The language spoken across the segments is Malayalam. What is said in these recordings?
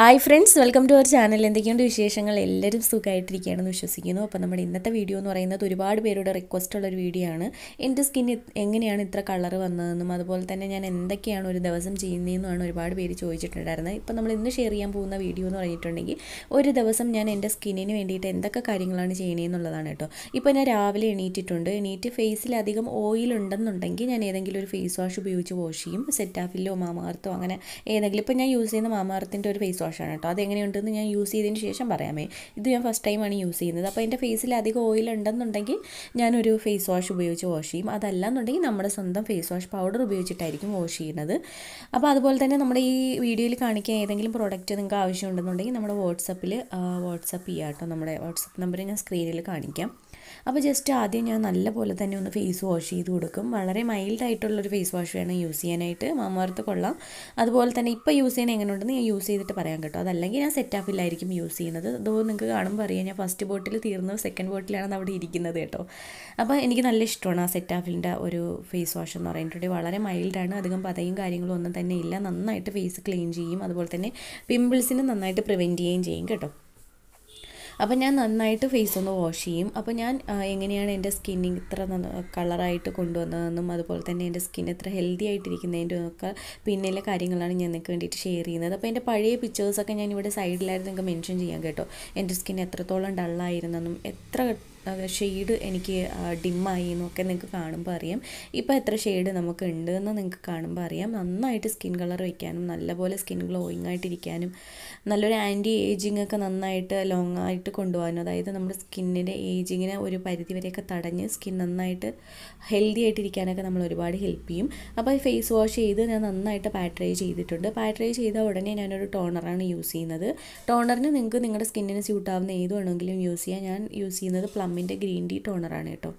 hi friends welcome to our channel എന്തൊക്കെയുണ്ട് വിശേഷങ്ങൾ എല്ലാവരും സുഖമായിട്ടിരിക്കുകയാണെന്ന് വിശ്വസിക്കുന്നു അപ്പോൾ നമ്മുടെ ഇന്നത്തെ വീഡിയോ എന്ന് പറയുന്നത് ഒരുപാട് പേരുടെ റിക്വസ്റ്റ് ഉള്ളൊരു വീഡിയോ ആണ് എൻ്റെ സ്കിൻ എങ്ങനെയാണ് ഇത്ര കളർ വന്നതെന്നും അതുപോലെ തന്നെ ഞാൻ എന്തൊക്കെയാണ് ഒരു ദിവസം ചെയ്യുന്നതെന്നുമാണ് ഒരുപാട് പേര് ചോദിച്ചിട്ടുണ്ടായിരുന്നത് ഇപ്പോൾ നമ്മൾ ഇന്ന് ഷെയർ ചെയ്യാൻ പോകുന്ന വീഡിയോ എന്ന് പറഞ്ഞിട്ടുണ്ടെങ്കിൽ ഒരു ദിവസം ഞാൻ എൻ്റെ സ്കിന്നിന് വേണ്ടിയിട്ട് എന്തൊക്കെ കാര്യങ്ങളാണ് എന്നുള്ളതാണ് കേട്ടോ ഇപ്പോൾ ഞാൻ രാവിലെ എണീറ്റിട്ടുണ്ട് എണീറ്റ് ഫേസിൽ അധികം ഓയിൽ ഉണ്ടെന്നുണ്ടെങ്കിൽ ഞാൻ ഏതെങ്കിലും ഒരു ഫേസ് വാഷ് ഉപയോഗിച്ച് വാഷ് ചെയ്യും സെറ്റാഫിലോ മാമാർത്തോ അങ്ങനെ ഏതെങ്കിലും ഇപ്പോൾ ഞാൻ യൂസ് ചെയ്യുന്ന മാമാർത്തിൻ്റെ ഒരു ഫേസ് വാഷ് വാഷാണ് കേട്ടോ അതെങ്ങനെയുണ്ടെന്ന് ഞാൻ യൂസ് ചെയ്തതിന് ശേഷം പറയാമേ ഇത് ഞാൻ ഫസ്റ്റ് ടൈമാണ് യൂസ് ചെയ്യുന്നത് അപ്പോൾ എൻ്റെ ഫേസിൽ അധികം ഓയിൽ ഉണ്ടെന്നുണ്ടെങ്കിൽ ഞാനൊരു ഫേസ് വാഷ് ഉപയോഗിച്ച് വാഷ് ചെയ്യും അതല്ല എന്നുണ്ടെങ്കിൽ നമ്മുടെ സ്വന്തം ഫേസ് വാഷ് പൗഡർ ഉപയോഗിച്ചിട്ടായിരിക്കും വാഷ് ചെയ്യുന്നത് അപ്പോൾ അതുപോലെ തന്നെ നമ്മുടെ ഈ വീഡിയോയിൽ കാണിക്കാൻ ഏതെങ്കിലും പ്രോഡക്റ്റ് നിങ്ങൾക്ക് ആവശ്യമുണ്ടെന്നുണ്ടെങ്കിൽ നമ്മുടെ വാട്സപ്പിൽ വാട്സപ്പ് ചെയ്യാം കേട്ടോ നമ്മുടെ വാട്സപ്പ് നമ്പർ ഞാൻ സ്ക്രീനിൽ കാണിക്കാം അപ്പോൾ ജസ്റ്റ് ആദ്യം ഞാൻ നല്ലപോലെ തന്നെ ഒന്ന് ഫേസ് വാഷ് ചെയ്ത് കൊടുക്കും വളരെ മൈൽഡായിട്ടുള്ളൊരു ഫേസ് വാഷ് വേണം യൂസ് ചെയ്യാനായിട്ട് മാമർത്ത് കൊള്ളാം അതുപോലെ തന്നെ ഇപ്പോൾ യൂസ് എങ്ങനെ എങ്ങനെയുണ്ടെന്ന് ഞാൻ യൂസ് ചെയ്തിട്ട് പറയാൻ കേട്ടോ അതല്ലെങ്കിൽ ഞാൻ സെറ്റ് ആപ്പിലായിരിക്കും യൂസ് ചെയ്യുന്നത് അതോ നിങ്ങൾക്ക് കാണുമ്പോൾ അറിയാം ഞാൻ ഫസ്റ്റ് ബോട്ടിൽ തീർന്നു സെക്കൻഡ് ബോട്ടിലാണ് അവിടെ ഇരിക്കുന്നത് കേട്ടോ അപ്പോൾ എനിക്ക് നല്ല ഇഷ്ടമാണ് ആ സെറ്റ് ആപ്പിലിൻ്റെ ഒരു ഫേസ് വാഷ് എന്ന് പറയുന്നത് വളരെ മൈൽഡാണ് അധികം പതയും കാര്യങ്ങളും ഒന്നും തന്നെ ഇല്ല നന്നായിട്ട് ഫേസ് ക്ലീൻ ചെയ്യും അതുപോലെ തന്നെ പിമ്പിൾസിനെ നന്നായിട്ട് പ്രിവെൻറ്റ് ചെയ്യുകയും ചെയ്യും കേട്ടോ അപ്പോൾ ഞാൻ നന്നായിട്ട് ഫേസ് ഒന്ന് വാഷ് ചെയ്യും അപ്പോൾ ഞാൻ എങ്ങനെയാണ് എൻ്റെ സ്കിൻ ഇത്ര കളറായിട്ട് കൊണ്ടുവന്നതെന്നും അതുപോലെ തന്നെ എൻ്റെ സ്കിൻ എത്ര ഹെൽത്തി ആയിട്ടിരിക്കുന്നതിൻ്റെ ഒക്കെ പിന്നിലെ കാര്യങ്ങളാണ് ഞാൻ നിങ്ങൾക്ക് വേണ്ടിയിട്ട് ഷെയർ ചെയ്യുന്നത് അപ്പോൾ എൻ്റെ പഴയ പിക്ചേഴ്സൊക്കെ ഞാൻ ഇവിടെ സൈഡിലായിരുന്നു നിങ്ങൾക്ക് മെൻഷൻ ചെയ്യാം കേട്ടോ എൻ്റെ സ്കിൻ എത്രത്തോളം ഡള്ളായിരുന്നെന്നും എത്ര ഷെയ്ഡ് എനിക്ക് ഡിമ്മായി എന്നൊക്കെ നിങ്ങൾക്ക് കാണുമ്പോൾ അറിയാം ഇപ്പോൾ എത്ര ഷെയ്ഡ് നമുക്ക് ഉണ്ട് എന്ന് നിങ്ങൾക്ക് കാണുമ്പോൾ അറിയാം നന്നായിട്ട് സ്കിൻ കളർ വയ്ക്കാനും നല്ലപോലെ സ്കിൻ ഗ്ലോയിങ് ആയിട്ടിരിക്കാനും നല്ലൊരു ആൻറ്റി ഏജിങ് ഒക്കെ നന്നായിട്ട് ലോങ് ആയിട്ട് കൊണ്ടുപോകാനും അതായത് നമ്മുടെ സ്കിന്നിൻ്റെ ഏജിങ്ങിനെ ഒരു പരിധി വരെയൊക്കെ തടഞ്ഞ് സ്കിൻ നന്നായിട്ട് ഹെൽത്തി ആയിട്ടിരിക്കാനൊക്കെ നമ്മൾ ഒരുപാട് ഹെൽപ്പ് ചെയ്യും അപ്പോൾ ഈ ഫേസ് വാഷ് ചെയ്ത് ഞാൻ നന്നായിട്ട് പാട്രൈ ചെയ്തിട്ടുണ്ട് പാട്രൈ ചെയ്ത ഉടനെ ഞാനൊരു ടോണറാണ് യൂസ് ചെയ്യുന്നത് ടോണറിന് നിങ്ങൾക്ക് നിങ്ങളുടെ സ്കിന്നിന് സ്യൂട്ടാവുന്ന ഏത് വേണമെങ്കിലും യൂസ് ചെയ്യാം ഞാൻ യൂസ് ചെയ്യുന്നത് പ്ലം മാമിൻ്റെ ഗ്രീൻ ടീ ടോണറാണ് കേട്ടോ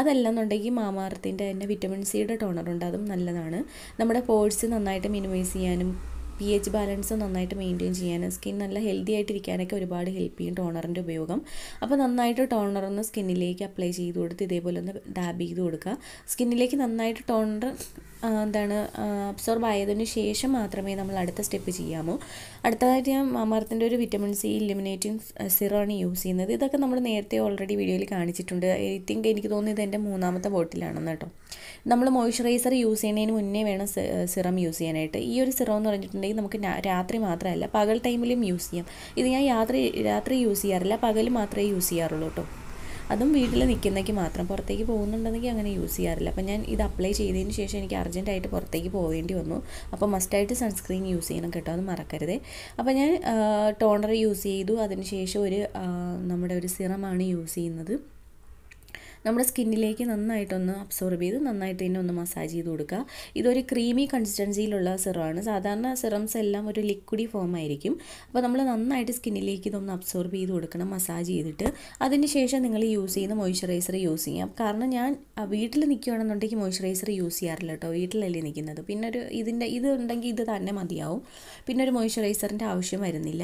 അതല്ലെന്നുണ്ടെങ്കിൽ മാമാർത്തിൻ്റെ തന്നെ വിറ്റമിൻ സിയുടെ ടോണറുണ്ട് അതും നല്ലതാണ് നമ്മുടെ പോഴ്സ് നന്നായിട്ട് മിനിമൈസ് ചെയ്യാനും പി എച്ച് ബാലൻസ് നന്നായിട്ട് മെയിൻറ്റെയിൻ ചെയ്യാനും സ്കിൻ നല്ല ഹെൽത്തി ആയിട്ടിരിക്കാനൊക്കെ ഒരുപാട് ഹെൽപ്പ് ചെയ്യും ടോണറിൻ്റെ ഉപയോഗം അപ്പോൾ നന്നായിട്ട് ടോണർ ഒന്ന് സ്കിന്നിലേക്ക് അപ്ലൈ ചെയ്ത് കൊടുത്ത് ഇതേപോലെ ഒന്ന് ഡാബ് ചെയ്ത് കൊടുക്കുക സ്കിന്നിലേക്ക് നന്നായിട്ട് ടോണർ എന്താണ് അബ്സോർബ് ആയതിനു ശേഷം മാത്രമേ നമ്മൾ അടുത്ത സ്റ്റെപ്പ് ചെയ്യാമോ അടുത്തതായിട്ട് ഞാൻ മാമാർത്തിൻ്റെ ഒരു വിറ്റമിൻ സി ഇലിമിനേറ്റിംഗ് സിറാണ് യൂസ് ചെയ്യുന്നത് ഇതൊക്കെ നമ്മൾ നേരത്തെ ഓൾറെഡി വീഡിയോയിൽ കാണിച്ചിട്ടുണ്ട് ഐ തിങ്ക് എനിക്ക് തോന്നിയത് എൻ്റെ മൂന്നാമത്തെ ബോട്ടിലാണെന്ന് കേട്ടോ നമ്മൾ മോയ്സ്ചറൈസർ യൂസ് ചെയ്യുന്നതിന് മുന്നേ വേണം സിറം യൂസ് ചെയ്യാനായിട്ട് ഈ ഒരു സിറം എന്ന് പറഞ്ഞിട്ടുണ്ടെങ്കിൽ നമുക്ക് രാത്രി മാത്രമല്ല പകൽ ടൈമിലും യൂസ് ചെയ്യാം ഇത് ഞാൻ രാത്രി രാത്രി യൂസ് ചെയ്യാറില്ല പകൽ മാത്രമേ യൂസ് ചെയ്യാറുള്ളൂ കേട്ടോ അതും വീട്ടിൽ നിൽക്കുന്നെങ്കിൽ മാത്രം പുറത്തേക്ക് പോകുന്നുണ്ടെങ്കിൽ അങ്ങനെ യൂസ് ചെയ്യാറില്ല അപ്പോൾ ഞാൻ ഇത് അപ്ലൈ ചെയ്തതിന് ശേഷം എനിക്ക് അർജൻറ്റായിട്ട് പുറത്തേക്ക് പോകേണ്ടി വന്നു അപ്പോൾ മസ്റ്റായിട്ട് സൺസ്ക്രീൻ യൂസ് ചെയ്യണം കേട്ടോ അത് മറക്കരുത് അപ്പോൾ ഞാൻ ടോണർ യൂസ് ചെയ്തു അതിന് ശേഷം ഒരു നമ്മുടെ ഒരു സിറമാണ് യൂസ് ചെയ്യുന്നത് നമ്മുടെ സ്കിന്നിലേക്ക് നന്നായിട്ടൊന്ന് അബ്സോർബ് ചെയ്ത് നന്നായിട്ട് തന്നെ ഒന്ന് മസാജ് ചെയ്ത് കൊടുക്കുക ഇതൊരു ക്രീമി കൺസിസ്റ്റൻസിയിലുള്ള സിറമാണ് സാധാരണ സിറംസ് എല്ലാം ഒരു ലിക്വിഡി ഫോം ആയിരിക്കും അപ്പോൾ നമ്മൾ നന്നായിട്ട് സ്കിന്നിലേക്ക് ഇതൊന്ന് അബ്സോർബ് ചെയ്ത് കൊടുക്കണം മസാജ് ചെയ്തിട്ട് അതിനുശേഷം നിങ്ങൾ യൂസ് ചെയ്യുന്ന മോയ്സ്ചറൈസർ യൂസ് ചെയ്യാം കാരണം ഞാൻ വീട്ടിൽ നിൽക്കുകയാണെന്നുണ്ടെങ്കിൽ മോയ്സ്ചറൈസർ യൂസ് ചെയ്യാറില്ല കേട്ടോ വീട്ടിലല്ലേ നിൽക്കുന്നത് പിന്നെ ഒരു ഇതിൻ്റെ ഇത് ഉണ്ടെങ്കിൽ ഇത് തന്നെ മതിയാവും പിന്നെ ഒരു മോയ്സ്ചറൈസറിൻ്റെ ആവശ്യം വരുന്നില്ല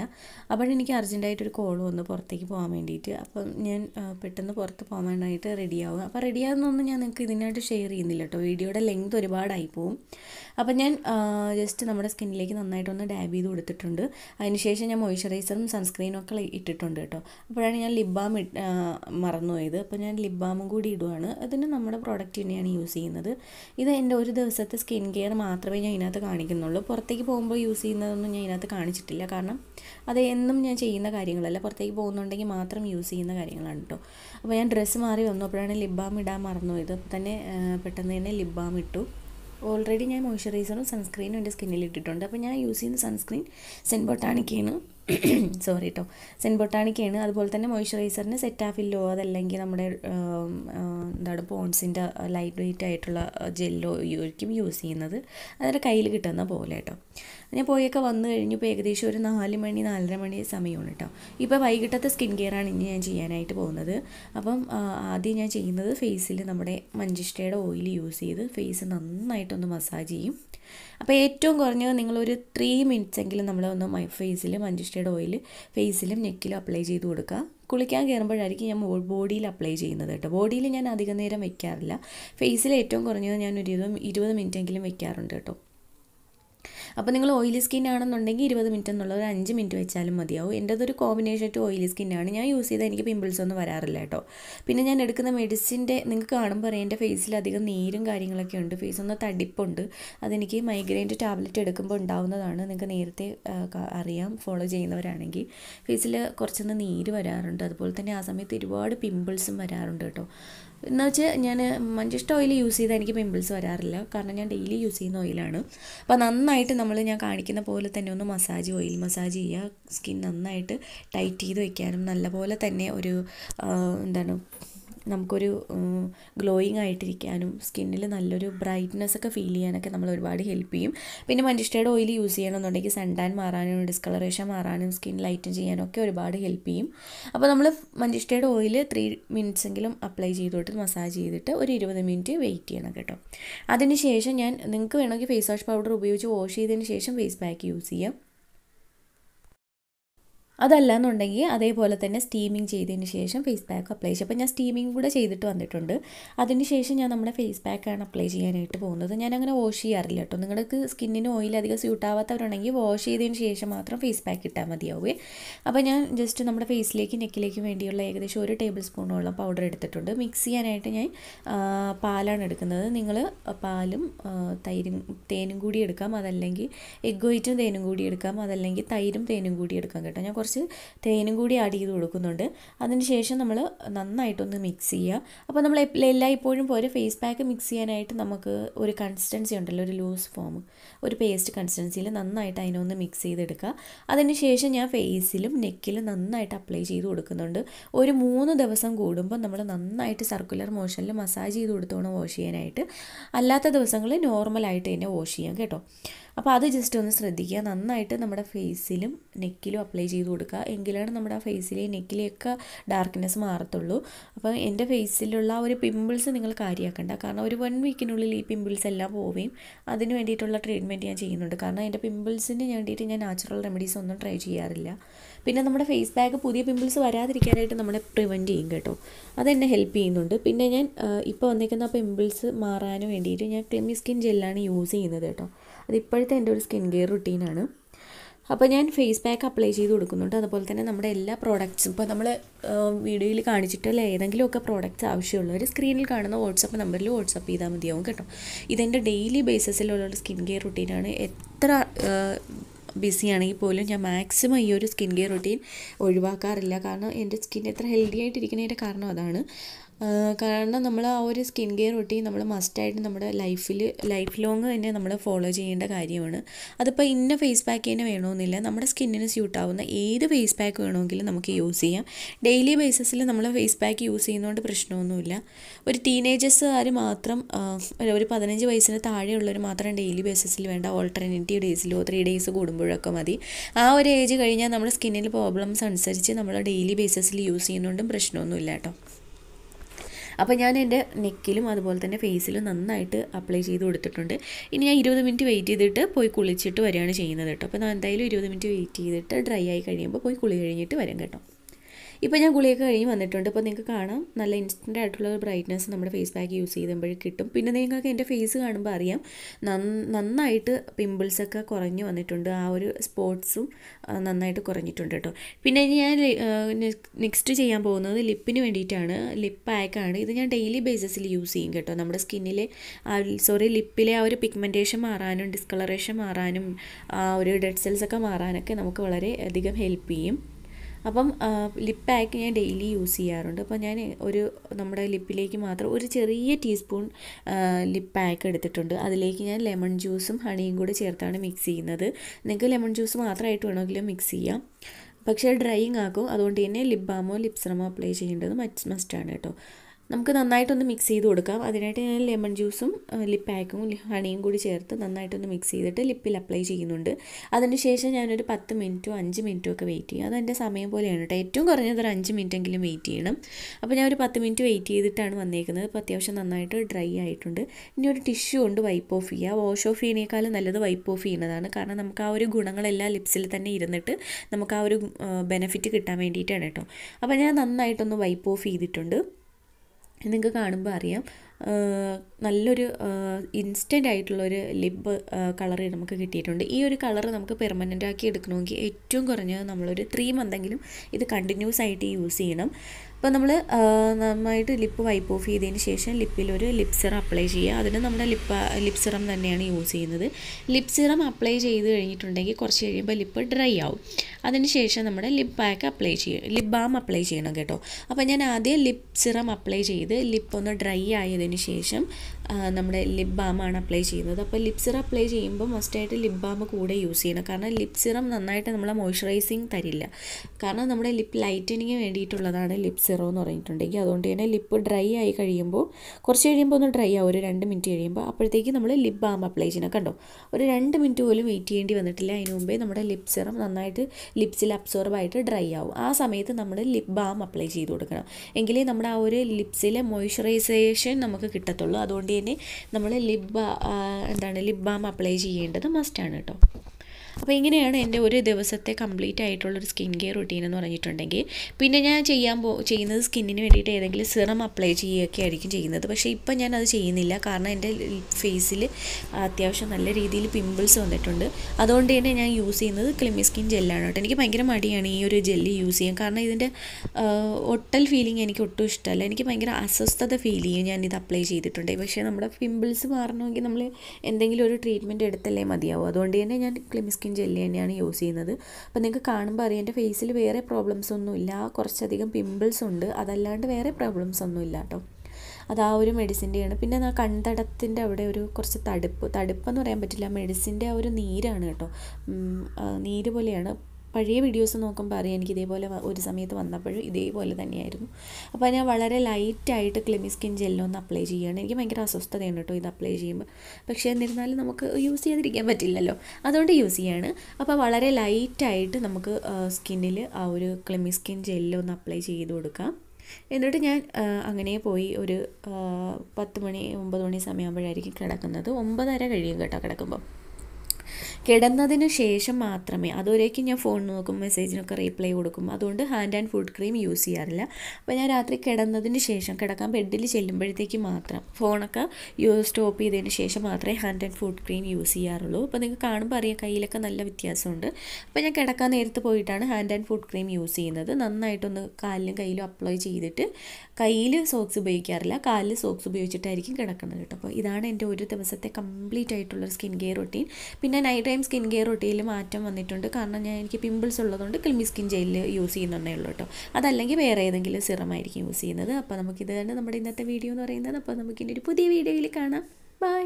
അപ്പോൾ എനിക്ക് അർജൻറ്റായിട്ടൊരു കോൾ വന്ന് പുറത്തേക്ക് പോകാൻ വേണ്ടിയിട്ട് അപ്പം ഞാൻ പെട്ടെന്ന് പുറത്ത് പോകാനായിട്ട് റെഡിയാവും അപ്പോൾ റെഡിയാവുന്നൊന്നും ഞാൻ നിങ്ങൾക്ക് ഇതിനായിട്ട് ഷെയർ ചെയ്യുന്നില്ല കേട്ടോ വീഡിയോയുടെ ലെങ്ത് ഒരുപാടായി പോവും അപ്പോൾ ഞാൻ ജസ്റ്റ് നമ്മുടെ സ്കിന്നിലേക്ക് നന്നായിട്ടൊന്ന് ഡാബ് ചെയ്ത് കൊടുത്തിട്ടുണ്ട് അതിനുശേഷം ഞാൻ മോയ്സ്ചറൈസറും സൺസ്ക്രീനും ഒക്കെ ഇട്ടിട്ടുണ്ട് കേട്ടോ അപ്പോഴാണ് ഞാൻ ലിപ് ബാം മറന്നുപോയത് അപ്പോൾ ഞാൻ ലിപ് ബാമും കൂടി ഇടുവാണ് അതിന് നമ്മുടെ പ്രോഡക്റ്റ് തന്നെയാണ് യൂസ് ചെയ്യുന്നത് ഇത് എൻ്റെ ഒരു ദിവസത്തെ സ്കിൻ കെയർ മാത്രമേ ഞാൻ ഇതിനകത്ത് കാണിക്കുന്നുള്ളൂ പുറത്തേക്ക് പോകുമ്പോൾ യൂസ് ചെയ്യുന്നതൊന്നും ഞാൻ ഇതിനകത്ത് കാണിച്ചിട്ടില്ല കാരണം അത് എന്നും ഞാൻ ചെയ്യുന്ന കാര്യങ്ങളല്ല പുറത്തേക്ക് പോകുന്നുണ്ടെങ്കിൽ മാത്രം യൂസ് ചെയ്യുന്ന കാര്യങ്ങളാണ് കേട്ടോ അപ്പോൾ ഞാൻ ഡ്രസ്സ് മാറി വന്നു വന്നപ്പോഴാണ് ലിപ് ബാം ഇടാൻ മറന്നു അപ്പോൾ തന്നെ പെട്ടെന്ന് തന്നെ ലിപ് ബാം ഇട്ടു ഓൾറെഡി ഞാൻ മോയ്സ്ചറൈസറും സൺസ്ക്രീനും എൻ്റെ സ്കിന്നിൽ ഇട്ടിട്ടുണ്ട് അപ്പോൾ ഞാൻ യൂസ് ചെയ്യുന്ന സൺസ്ക്രീൻ സെൻ ബൊട്ടാണിക്കയാണ് സോറി കേട്ടോ സെൻ ബൊട്ടാണിക്കയാണ് അതുപോലെ തന്നെ മോയ്സ്ചറൈസറിന് സെറ്റാഫില്ലോ അതല്ലെങ്കിൽ നമ്മുടെ എന്താണ് പോൺസിൻ്റെ ലൈറ്റ് വെയിറ്റ് ആയിട്ടുള്ള ജെല്ലോ ആയിരിക്കും യൂസ് ചെയ്യുന്നത് അതിൻ്റെ കയ്യിൽ കിട്ടുന്ന പോലെ കേട്ടോ ഞാൻ പോയൊക്കെ വന്നു കഴിഞ്ഞു ഇപ്പോൾ ഏകദേശം ഒരു നാല് മണി നാലര മണി സമയമാണ് കേട്ടോ ഇപ്പോൾ വൈകിട്ടത്തെ സ്കിൻ കെയർ ആണ് ഇനി ഞാൻ ചെയ്യാനായിട്ട് പോകുന്നത് അപ്പം ആദ്യം ഞാൻ ചെയ്യുന്നത് ഫേസിൽ നമ്മുടെ മഞ്ചിഷ്ടയുടെ ഓയിൽ യൂസ് ചെയ്ത് ഫേസ് നന്നായിട്ടൊന്ന് മസാജ് ചെയ്യും അപ്പോൾ ഏറ്റവും കുറഞ്ഞത് നിങ്ങളൊരു ത്രീ മിനിറ്റ്സ് എങ്കിലും നമ്മളൊന്ന് ഫേസിൽ മഞ്ചിഷ്ട കാസ്റ്റേഡ് ഓയിൽ ഫേസിലും നെക്കിലും അപ്ലൈ ചെയ്ത് കൊടുക്കുക കുളിക്കാൻ കയറുമ്പോഴായിരിക്കും ഞാൻ ബോഡിയിൽ അപ്ലൈ ചെയ്യുന്നത് കേട്ടോ ബോഡിയിൽ ഞാൻ അധികം നേരം വെക്കാറില്ല ഫേസിൽ ഏറ്റവും കുറഞ്ഞത് ഞാൻ ഒരു ഇരുപത് മിനിറ്റ് എങ്കിലും വെക്കാറുണ്ട് കേട്ടോ അപ്പോൾ നിങ്ങൾ ഓയിലി സ്കിൻ ആണെന്നുണ്ടെങ്കിൽ ഇരുപത് മിനിറ്റ് എന്നുള്ള ഒരു അഞ്ച് മിനിറ്റ് വെച്ചാലും മതിയാവും എൻ്റെ അതൊരു കോമ്പിനേഷൻ ആയിട്ട് ഓയിലി സ്കിൻ ആണ് ഞാൻ യൂസ് ചെയ്താൽ എനിക്ക് പിമ്പിൾസ് ഒന്നും വരാറില്ല കേട്ടോ പിന്നെ ഞാൻ എടുക്കുന്ന മെഡിസിൻ്റെ നിങ്ങൾക്ക് കാണുമ്പോൾ അറിയാം എൻ്റെ ഫേസിൽ അധികം നീരും കാര്യങ്ങളൊക്കെ ഉണ്ട് ഫേസ് ഒന്ന് തടിപ്പുണ്ട് അതെനിക്ക് മൈഗ്രെയിൻ്റെ ടാബ്ലറ്റ് എടുക്കുമ്പോൾ ഉണ്ടാവുന്നതാണ് നിങ്ങൾക്ക് നേരത്തെ അറിയാം ഫോളോ ചെയ്യുന്നവരാണെങ്കിൽ ഫേസിൽ കുറച്ചൊന്ന് നീര് വരാറുണ്ട് അതുപോലെ തന്നെ ആ സമയത്ത് ഒരുപാട് പിമ്പിൾസും വരാറുണ്ട് കേട്ടോ എന്നു വെച്ചാൽ ഞാൻ മഞ്ചിഷ്ട ഓയിൽ യൂസ് ചെയ്താൽ എനിക്ക് പിമ്പിൾസ് വരാറില്ല കാരണം ഞാൻ ഡെയിലി യൂസ് ചെയ്യുന്ന ഓയിലാണ് അപ്പോൾ നന്നായിട്ട് നമ്മൾ ഞാൻ കാണിക്കുന്ന പോലെ തന്നെ ഒന്ന് മസാജ് ഓയിൽ മസാജ് ചെയ്യുക സ്കിൻ നന്നായിട്ട് ടൈറ്റ് ചെയ്ത് വയ്ക്കാനും നല്ലപോലെ തന്നെ ഒരു എന്താണ് നമുക്കൊരു ഗ്ലോയിങ് ആയിട്ടിരിക്കാനും സ്കിന്നിൽ നല്ലൊരു ബ്രൈറ്റ്നെസ് ഒക്കെ ഫീൽ ചെയ്യാനൊക്കെ നമ്മൾ ഒരുപാട് ഹെൽപ്പ് ചെയ്യും പിന്നെ മഞ്ചിഷ്ടയുടെ ഓയിൽ യൂസ് ചെയ്യണമെന്നുണ്ടെങ്കിൽ സെൻഡാൻ മാറാനും ഡിസ്കളറേഷൻ മാറാനും സ്കിൻ ലൈറ്റൻ ചെയ്യാനും ഒക്കെ ഒരുപാട് ഹെൽപ്പ് ചെയ്യും അപ്പോൾ നമ്മൾ മഞ്ചിഷ്ടയുടെ ഓയിൽ ത്രീ മിനിറ്റ്സ് എങ്കിലും അപ്ലൈ ചെയ്തിട്ട് മസാജ് ചെയ്തിട്ട് ഒരു ഇരുപത് മിനിറ്റ് വെയിറ്റ് ചെയ്യണം കേട്ടോ അതിന് ശേഷം ഞാൻ നിങ്ങൾക്ക് വേണമെങ്കിൽ ഫേസ് വാഷ് പൗഡർ ഉപയോഗിച്ച് വാഷ് ചെയ്തതിന് ശേഷം ഫേസ് പാക്ക് യൂസ് ചെയ്യാം അതല്ല എന്നുണ്ടെങ്കിൽ അതേപോലെ തന്നെ സ്റ്റീമിങ് ചെയ്തതിന് ശേഷം ഫേസ് പാക്ക് അപ്ലൈ ചെയ്യും അപ്പോൾ ഞാൻ സ്റ്റീമിങ് കൂടെ ചെയ്തിട്ട് വന്നിട്ടുണ്ട് അതിന് ശേഷം ഞാൻ നമ്മുടെ ഫേസ് പാക്കാണ് അപ്ലൈ ചെയ്യാനായിട്ട് പോകുന്നത് ഞാൻ അങ്ങനെ വാഷ് ചെയ്യാറില്ല കേട്ടോ നിങ്ങൾക്ക് സ്കിന്നിന് ഓയിൽ അധികം സ്യൂട്ട് ആവാത്തവരുണ്ടെങ്കിൽ വാഷ് ചെയ്തതിന് ശേഷം മാത്രം ഫേസ് പാക്ക് ഇട്ടാൽ മതിയാവുമേ അപ്പോൾ ഞാൻ ജസ്റ്റ് നമ്മുടെ ഫേസിലേക്ക് നെക്കിലേക്കും വേണ്ടിയുള്ള ഏകദേശം ഒരു ടേബിൾ സ്പൂണോളം പൗഡർ എടുത്തിട്ടുണ്ട് മിക്സ് ചെയ്യാനായിട്ട് ഞാൻ പാലാണ് എടുക്കുന്നത് നിങ്ങൾ പാലും തൈരും തേനും കൂടി എടുക്കാം അതല്ലെങ്കിൽ എഗ് വൈറ്റും തേനും കൂടി എടുക്കാം അതല്ലെങ്കിൽ തൈരും തേനും കൂടി എടുക്കാം കേട്ടോ ഞാൻ കുറച്ച് തേനും കൂടി ആഡ് ചെയ്ത് കൊടുക്കുന്നുണ്ട് അതിന് ശേഷം നമ്മൾ നന്നായിട്ടൊന്ന് മിക്സ് ചെയ്യുക അപ്പോൾ നമ്മൾ എല്ലായ്പ്പോഴും ഒരു ഫേസ് പാക്ക് മിക്സ് ചെയ്യാനായിട്ട് നമുക്ക് ഒരു കൺസിസ്റ്റൻസി ഉണ്ടല്ലോ ഒരു ലൂസ് ഫോം ഒരു പേസ്റ്റ് കൺസിസ്റ്റൻസിയിൽ നന്നായിട്ട് അതിനൊന്ന് മിക്സ് ചെയ്തെടുക്കുക അതിന് ശേഷം ഞാൻ ഫേസിലും നെക്കിലും നന്നായിട്ട് അപ്ലൈ ചെയ്ത് കൊടുക്കുന്നുണ്ട് ഒരു മൂന്ന് ദിവസം കൂടുമ്പോൾ നമ്മൾ നന്നായിട്ട് സർക്കുലർ മോഷനിൽ മസാജ് ചെയ്ത് കൊടുത്തോണം വാഷ് ചെയ്യാനായിട്ട് അല്ലാത്ത ദിവസങ്ങളിൽ നോർമലായിട്ട് തന്നെ വാഷ് ചെയ്യാം കേട്ടോ അപ്പോൾ അത് ജസ്റ്റ് ഒന്ന് ശ്രദ്ധിക്കുക നന്നായിട്ട് നമ്മുടെ ഫേസിലും നെക്കിലും അപ്ലൈ ചെയ്ത് കൊടുക്കുക എങ്കിലാണ് നമ്മുടെ ആ ഫേസിലെയും നെക്കിലെയൊക്കെ ഡാർക്ക്നെസ് മാറത്തുള്ളൂ അപ്പോൾ എൻ്റെ ഫേസിലുള്ള ആ ഒരു പിമ്പിൾസ് നിങ്ങൾ കാര്യമാക്കേണ്ട കാരണം ഒരു വൺ വീക്കിനുള്ളിൽ ഈ പിമ്പിൾസ് എല്ലാം പോവുകയും അതിന് വേണ്ടിയിട്ടുള്ള ട്രീറ്റ്മെൻറ്റ് ഞാൻ ചെയ്യുന്നുണ്ട് കാരണം എൻ്റെ പിമ്പിൾസിന് വേണ്ടിയിട്ട് ഞാൻ നാച്ചുറൽ റെമഡീസ് ഒന്നും ട്രൈ ചെയ്യാറില്ല പിന്നെ നമ്മുടെ ഫേസ് ബാഗ് പുതിയ പിമ്പിൾസ് വരാതിരിക്കാനായിട്ട് നമ്മളെ പ്രിവെൻറ്റ് ചെയ്യും കേട്ടോ അതെന്നെ ഹെൽപ്പ് ചെയ്യുന്നുണ്ട് പിന്നെ ഞാൻ ഇപ്പോൾ വന്നേക്കുന്ന പിമ്പിൾസ് മാറാനും വേണ്ടിയിട്ട് ഞാൻ ക്ലിമി സ്കിൻ ജെല്ലാണ് യൂസ് ചെയ്യുന്നത് കേട്ടോ അതിപ്പോഴത്തെ എൻ്റെ ഒരു സ്കിൻ കെയർ റുട്ടീനാണ് അപ്പോൾ ഞാൻ ഫേസ് പാക്ക് അപ്ലൈ ചെയ്ത് കൊടുക്കുന്നുണ്ട് അതുപോലെ തന്നെ നമ്മുടെ എല്ലാ പ്രോഡക്റ്റ്സും ഇപ്പോൾ നമ്മൾ വീഡിയോയിൽ കാണിച്ചിട്ടുള്ള ഏതെങ്കിലുമൊക്കെ പ്രോഡക്റ്റ്സ് ആവശ്യമുള്ളവർ സ്ക്രീനിൽ കാണുന്ന വാട്സപ്പ് നമ്പറിൽ വാട്സപ്പ് ചെയ്താൽ മതിയാവും കേട്ടോ ഇതെൻ്റെ ഡെയിലി ബേസിസിലുള്ള സ്കിൻ കെയർ റുട്ടീനാണ് എത്ര ബിസി ആണെങ്കിൽ പോലും ഞാൻ മാക്സിമം ഈ ഒരു സ്കിൻ കെയർ റുട്ടീൻ ഒഴിവാക്കാറില്ല കാരണം എൻ്റെ സ്കിൻ എത്ര ഹെൽത്തി ആയിട്ടിരിക്കുന്നതിൻ്റെ കാരണം അതാണ് കാരണം നമ്മൾ ആ ഒരു സ്കിൻ കെയർ റൊട്ടീൻ നമ്മൾ മസ്റ്റായിട്ട് നമ്മുടെ ലൈഫിൽ ലൈഫ് ലോങ് തന്നെ നമ്മൾ ഫോളോ ചെയ്യേണ്ട കാര്യമാണ് അതിപ്പോൾ ഇന്ന ഫേസ് പാക്ക് തന്നെ വേണമെന്നില്ല നമ്മുടെ സ്കിന്നിന് സ്യൂട്ട് ആവുന്ന ഏത് ഫേസ് പാക്ക് വേണമെങ്കിലും നമുക്ക് യൂസ് ചെയ്യാം ഡെയിലി ബേസിസിൽ നമ്മൾ ഫേസ് പാക്ക് യൂസ് ചെയ്യുന്നതുകൊണ്ട് പ്രശ്നമൊന്നുമില്ല ഒരു ടീനേജേഴ്സുകാർ മാത്രം ഒരു പതിനഞ്ച് വയസ്സിന് താഴെയുള്ളവർ മാത്രം ഡെയിലി ബേസിസിൽ വേണ്ട ഓൾട്ടർനേറ്റീവ് ഡേയ്സിലോ ത്രീ ഡേയ്സ് കൂടുമ്പോഴൊക്കെ മതി ആ ഒരു ഏജ് കഴിഞ്ഞാൽ നമ്മുടെ സ്കിന്നിൽ പ്രോബ്ലംസ് അനുസരിച്ച് നമ്മൾ ഡെയിലി ബേസിസിൽ യൂസ് ചെയ്യുന്നതുകൊണ്ടും പ്രശ്നമൊന്നുമില്ല കേട്ടോ അപ്പോൾ ഞാൻ എൻ്റെ നെക്കിലും അതുപോലെ തന്നെ ഫേസിലും നന്നായിട്ട് അപ്ലൈ ചെയ്ത് കൊടുത്തിട്ടുണ്ട് ഇനി ഞാൻ ഇരുപത് മിനിറ്റ് വെയിറ്റ് ചെയ്തിട്ട് പോയി കുളിച്ചിട്ട് വരികയാണ് ചെയ്യുന്നത് കേട്ടോ അപ്പോൾ ഞാൻ എന്തായാലും ഇരുപത് മിനിറ്റ് വെയിറ്റ് ചെയ്തിട്ട് ഡ്രൈ ആയി കഴിയുമ്പോൾ പോയി കുളി കഴിഞ്ഞിട്ട് വരാം കേട്ടോ ഇപ്പോൾ ഞാൻ ഗുളിയൊക്കെ കഴിഞ്ഞ് വന്നിട്ടുണ്ട് അപ്പോൾ നിങ്ങൾക്ക് കാണാം നല്ല ഇൻസ്റ്റൻ്റ് ആയിട്ടുള്ള ബ്രൈറ്റ്നസ് നമ്മുടെ ഫേസ് പാക്ക് യൂസ് ചെയ്യുമ്പോൾ കിട്ടും പിന്നെ നിങ്ങൾക്ക് എൻ്റെ ഫേസ് കാണുമ്പോൾ അറിയാം നന്നായിട്ട് പിമ്പിൾസൊക്കെ കുറഞ്ഞു വന്നിട്ടുണ്ട് ആ ഒരു സ്പോട്ട്സും നന്നായിട്ട് കുറഞ്ഞിട്ടുണ്ട് കേട്ടോ പിന്നെ ഞാൻ നെക്സ്റ്റ് ചെയ്യാൻ പോകുന്നത് ലിപ്പിന് വേണ്ടിയിട്ടാണ് ലിപ്പ് പാക്കാണ് ഇത് ഞാൻ ഡെയിലി ബേസിസിൽ യൂസ് ചെയ്യും കേട്ടോ നമ്മുടെ സ്കിന്നിലെ സോറി ലിപ്പിലെ ആ ഒരു പിഗ്മെൻറ്റേഷൻ മാറാനും ഡിസ്കളറേഷൻ മാറാനും ആ ഒരു ഡെഡ് സെൽസൊക്കെ മാറാനൊക്കെ നമുക്ക് വളരെ അധികം ഹെൽപ്പ് ചെയ്യും അപ്പം ലിപ്പ് പാക്ക് ഞാൻ ഡെയിലി യൂസ് ചെയ്യാറുണ്ട് അപ്പോൾ ഞാൻ ഒരു നമ്മുടെ ലിപ്പിലേക്ക് മാത്രം ഒരു ചെറിയ ടീസ്പൂൺ ലിപ്പ് പാക്ക് എടുത്തിട്ടുണ്ട് അതിലേക്ക് ഞാൻ ലെമൺ ജ്യൂസും ഹണിയും കൂടി ചേർത്താണ് മിക്സ് ചെയ്യുന്നത് നിങ്ങൾക്ക് ലെമൺ ജ്യൂസ് മാത്രമായിട്ട് വേണമെങ്കിലും മിക്സ് ചെയ്യാം പക്ഷേ ഡ്രൈയിങ് ആക്കും അതുകൊണ്ട് തന്നെ ലിപ് ബാമോ ലിപ് അപ്ലൈ ചെയ്യേണ്ടത് മസ്റ്റ് മസ്റ്റാണ് കേട്ടോ നമുക്ക് നന്നായിട്ടൊന്ന് മിക്സ് ചെയ്ത് കൊടുക്കാം അതിനായിട്ട് ഞാൻ ലെമൺ ജ്യൂസും ലിപ്പ് പാക്കും ഹണിയും കൂടി ചേർത്ത് നന്നായിട്ടൊന്ന് മിക്സ് ചെയ്തിട്ട് ലിപ്പിൽ അപ്ലൈ ചെയ്യുന്നുണ്ട് അതിനുശേഷം ഞാനൊരു പത്ത് മിനിറ്റോ അഞ്ച് മിനിറ്റോ ഒക്കെ വെയിറ്റ് ചെയ്യും അതെൻ്റെ സമയം പോലെയാണ് കേട്ടോ ഏറ്റവും കുറഞ്ഞത് ഒരു അഞ്ച് എങ്കിലും വെയിറ്റ് ചെയ്യണം അപ്പോൾ ഞാൻ ഒരു പത്ത് മിനിറ്റ് വെയിറ്റ് ചെയ്തിട്ടാണ് വന്നേക്കുന്നത് അപ്പോൾ അത്യാവശ്യം നന്നായിട്ട് ഡ്രൈ ആയിട്ടുണ്ട് ഇനി ഒരു ടിഷ്യൂ കൊണ്ട് വൈപ്പ് ഓഫ് ചെയ്യുക വാഷ് ഓഫ് ചെയ്യുന്നേക്കാളും നല്ലത് വൈപ്പ് ഓഫ് ചെയ്യുന്നതാണ് കാരണം നമുക്ക് ആ ഒരു ഗുണങ്ങളെല്ലാം ലിപ്സിൽ തന്നെ ഇരുന്നിട്ട് നമുക്ക് ആ ഒരു ബെനിഫിറ്റ് കിട്ടാൻ വേണ്ടിയിട്ടാണ് കേട്ടോ അപ്പോൾ ഞാൻ നന്നായിട്ടൊന്ന് വൈപ്പ് ഓഫ് ചെയ്തിട്ടുണ്ട് നിങ്ങൾക്ക് കാണുമ്പോൾ അറിയാം നല്ലൊരു ഇൻസ്റ്റൻ്റ് ആയിട്ടുള്ളൊരു ലിബ് കളർ നമുക്ക് കിട്ടിയിട്ടുണ്ട് ഈ ഒരു കളർ നമുക്ക് പെർമനൻ്റ് ആക്കി എടുക്കണമെങ്കിൽ ഏറ്റവും കുറഞ്ഞത് നമ്മളൊരു ത്രീ മന്തെങ്കിലും ഇത് കണ്ടിന്യൂസ് ആയിട്ട് യൂസ് ചെയ്യണം അപ്പോൾ നമ്മൾ നന്നായിട്ട് ലിപ്പ് വൈപ്പ് ഓഫ് ചെയ്തതിന് ശേഷം ലിപ്പിലൊരു ലിപ് സിറം അപ്ലൈ ചെയ്യുക അതിന് നമ്മുടെ ലിപ്പ് ലിപ് സിറം തന്നെയാണ് യൂസ് ചെയ്യുന്നത് ലിപ് സിറം അപ്ലൈ ചെയ്ത് കഴിഞ്ഞിട്ടുണ്ടെങ്കിൽ കുറച്ച് കഴിയുമ്പോൾ ലിപ്പ് ഡ്രൈ ആവും ശേഷം നമ്മുടെ ലിപ് പാക്ക് അപ്ലൈ ചെയ്യുക ലിപ് ബാം അപ്ലൈ ചെയ്യണം കേട്ടോ അപ്പോൾ ഞാൻ ആദ്യം ലിപ് സിറം അപ്ലൈ ചെയ്ത് ലിപ്പ് ഒന്ന് ഡ്രൈ ആയതിന് ശേഷം നമ്മുടെ ലിപ് ബാമാണ് അപ്ലൈ ചെയ്യുന്നത് അപ്പോൾ ലിപ് സിറം അപ്ലൈ ചെയ്യുമ്പോൾ മസ്റ്റായിട്ട് ലിപ് ബാം കൂടെ യൂസ് ചെയ്യണം കാരണം ലിപ് സിറം നന്നായിട്ട് നമ്മളെ മോയ്സ്ചറൈസിങ് തരില്ല കാരണം നമ്മുടെ ലിപ് ലൈറ്റനിങ് വേണ്ടിയിട്ടുള്ളതാണ് ലിപ് സിറം എന്ന് പറഞ്ഞിട്ടുണ്ടെങ്കിൽ അതുകൊണ്ട് തന്നെ ലിപ്പ് ഡ്രൈ ആയി കഴിയുമ്പോൾ കുറച്ച് കഴിയുമ്പോൾ ഒന്ന് ഡ്രൈ ആവും ഒരു രണ്ട് മിനിറ്റ് കഴിയുമ്പോൾ അപ്പോഴത്തേക്ക് നമ്മൾ ലിപ് ബാം അപ്ലൈ ചെയ്യണം കണ്ടോ ഒരു രണ്ട് മിനിറ്റ് പോലും വെയിറ്റ് ചെയ്യേണ്ടി വന്നിട്ടില്ല അതിന് മുമ്പേ നമ്മുടെ ലിപ് സിറം നന്നായിട്ട് ലിപ്സിൽ അബ്സോർബ് ആയിട്ട് ഡ്രൈ ആവും ആ സമയത്ത് നമ്മൾ ലിപ് ബാം അപ്ലൈ ചെയ്ത് കൊടുക്കണം എങ്കിലേ നമ്മുടെ ആ ഒരു ലിപ്സിലെ മോയ്സ്ചറൈസേഷൻ നമുക്ക് കിട്ടത്തുള്ളൂ അതുകൊണ്ട് തന്നെ നമ്മൾ ലിബ് എന്താണ് ലിബ് ബാം അപ്ലൈ ചെയ്യേണ്ടത് മസ്റ്റാണ് കേട്ടോ അപ്പോൾ ഇങ്ങനെയാണ് എൻ്റെ ഒരു ദിവസത്തെ കംപ്ലീറ്റ് ആയിട്ടുള്ളൊരു സ്കിൻ കെയർ റുട്ടീൻ എന്ന് പറഞ്ഞിട്ടുണ്ടെങ്കിൽ പിന്നെ ഞാൻ ചെയ്യാൻ പോ ചെയ്യുന്നത് സ്കിന്നിന് വേണ്ടിയിട്ട് ഏതെങ്കിലും സിറം അപ്ലൈ ചെയ്യുകയൊക്കെ ആയിരിക്കും ചെയ്യുന്നത് പക്ഷേ ഇപ്പം ഞാൻ അത് ചെയ്യുന്നില്ല കാരണം എൻ്റെ ഫേസിൽ അത്യാവശ്യം നല്ല രീതിയിൽ പിമ്പിൾസ് വന്നിട്ടുണ്ട് അതുകൊണ്ട് തന്നെ ഞാൻ യൂസ് ചെയ്യുന്നത് ക്ലിമി സ്കിൻ ജെല്ലാണ് കേട്ടോ എനിക്ക് ഭയങ്കര മടിയാണ് ഈ ഒരു ജെല്ല് യൂസ് ചെയ്യാൻ കാരണം ഇതിൻ്റെ ഒട്ടൽ ഫീലിംഗ് എനിക്ക് ഒട്ടും ഇഷ്ടമല്ല എനിക്ക് ഭയങ്കര അസ്വസ്ഥത ഫീൽ ചെയ്യും ഞാൻ ഇത് അപ്ലൈ ചെയ്തിട്ടുണ്ട് പക്ഷേ നമ്മുടെ പിമ്പിൾസ് മാറണമെങ്കിൽ നമ്മൾ എന്തെങ്കിലും ഒരു ട്രീറ്റ്മെൻറ്റ് എടുത്തല്ലേ മതിയാവും അതുകൊണ്ട് തന്നെ ഞാൻ ക്ലിമി സ്കിൻ ജെല്ലി തന്നെയാണ് യൂസ് ചെയ്യുന്നത് അപ്പോൾ നിങ്ങൾക്ക് കാണുമ്പോൾ അറിയാം എൻ്റെ ഫേസിൽ വേറെ പ്രോബ്ലംസ് ഒന്നുമില്ല കുറച്ചധികം പിമ്പിൾസ് ഉണ്ട് അതല്ലാണ്ട് വേറെ പ്രോബ്ലംസ് ഒന്നുമില്ല കേട്ടോ അത് ആ ഒരു മെഡിസിൻ്റെയാണ് പിന്നെ ആ കൺതടത്തിൻ്റെ അവിടെ ഒരു കുറച്ച് തടുപ്പ് തടുപ്പെന്ന് പറയാൻ പറ്റില്ല മെഡിസിൻ്റെ ആ ഒരു നീരാണ് കേട്ടോ നീര് പോലെയാണ് പഴയ വീഡിയോസ് നോക്കുമ്പോൾ അറിയാം എനിക്ക് ഇതേപോലെ ഒരു സമയത്ത് വന്നപ്പോഴും ഇതേപോലെ തന്നെയായിരുന്നു അപ്പോൾ ഞാൻ വളരെ ലൈറ്റായിട്ട് ക്ലിമി സ്കിൻ ജെല്ലൊന്ന് അപ്ലൈ ചെയ്യുകയാണ് എനിക്ക് ഭയങ്കര അസ്വസ്ഥതയാണ് കേട്ടോ ഇത് അപ്ലൈ ചെയ്യുമ്പോൾ പക്ഷേ എന്നിരുന്നാലും നമുക്ക് യൂസ് ചെയ്യാതിരിക്കാൻ പറ്റില്ലല്ലോ അതുകൊണ്ട് യൂസ് ചെയ്യാണ് അപ്പോൾ വളരെ ലൈറ്റായിട്ട് നമുക്ക് സ്കിന്നിൽ ആ ഒരു ക്ലിമി സ്കിൻ ജെല്ലൊന്ന് അപ്ലൈ ചെയ്ത് കൊടുക്കാം എന്നിട്ട് ഞാൻ അങ്ങനെ പോയി ഒരു പത്ത് മണി ഒമ്പത് മണി സമയമാകുമ്പോഴായിരിക്കും കിടക്കുന്നത് ഒമ്പതര കഴിയും കേട്ടോ കിടക്കുമ്പോൾ കിടന്നതിനു ശേഷം മാത്രമേ അതുവരേക്ക് ഞാൻ ഫോൺ നോക്കും മെസ്സേജിനൊക്കെ റീപ്ലൈ കൊടുക്കും അതുകൊണ്ട് hand and foot cream use ചെയ്യാറില്ല അപ്പോൾ ഞാൻ രാത്രി കിടന്നതിന് ശേഷം കിടക്കാൻ ബെഡിൽ ചെല്ലുമ്പോഴത്തേക്ക് മാത്രം ഫോണൊക്കെ യൂസ് സ്റ്റോപ്പ് ചെയ്തതിന് ശേഷം മാത്രമേ hand and foot cream use ചെയ്യാറുള്ളൂ അപ്പോൾ നിങ്ങൾക്ക് കാണുമ്പോൾ അറിയാം കയ്യിലൊക്കെ നല്ല വ്യത്യാസമുണ്ട് അപ്പോൾ ഞാൻ കിടക്കാൻ നേരത്ത് പോയിട്ടാണ് hand and foot cream use ചെയ്യുന്നത് നന്നായിട്ടൊന്ന് കാലിലും കയ്യിലും അപ്ലൈ ചെയ്തിട്ട് കയ്യിൽ സോക്സ് ഉപയോഗിക്കാറില്ല കാലിൽ സോക്സ് ഉപയോഗിച്ചിട്ടായിരിക്കും കിടക്കുന്നത് കേട്ടോ അപ്പോൾ ഇതാണ് എൻ്റെ ഒരു ദിവസത്തെ കംപ്ലീറ്റ് ആയിട്ടുള്ള സ്കിൻ കെയർ റൊട്ടീൻ പിന്നെ നൈറ്റ് ടൈം സ്കിൻ കെയർ റൊട്ടീനിൽ മാറ്റം വന്നിട്ടുണ്ട് കാരണം ഞാൻ എനിക്ക് പിമ്പിൾസ് ഉള്ളതുകൊണ്ട് ക്ലിമി സ്കിൻ ജെല്ല് യൂസ് ചെയ്യുന്നുണ്ടേ ഉള്ളൂ കേട്ടോ അതല്ലെങ്കിൽ വേറെ ഏതെങ്കിലും സിറമായിരിക്കും യൂസ് ചെയ്യുന്നത് അപ്പോൾ നമുക്കിത് തന്നെ നമ്മുടെ ഇന്നത്തെ വീഡിയോ എന്ന് പറയുന്നത് അപ്പോൾ നമുക്കിൻ്റെ ഒരു പുതിയ വീഡിയോയിൽ കാണാം ബൈ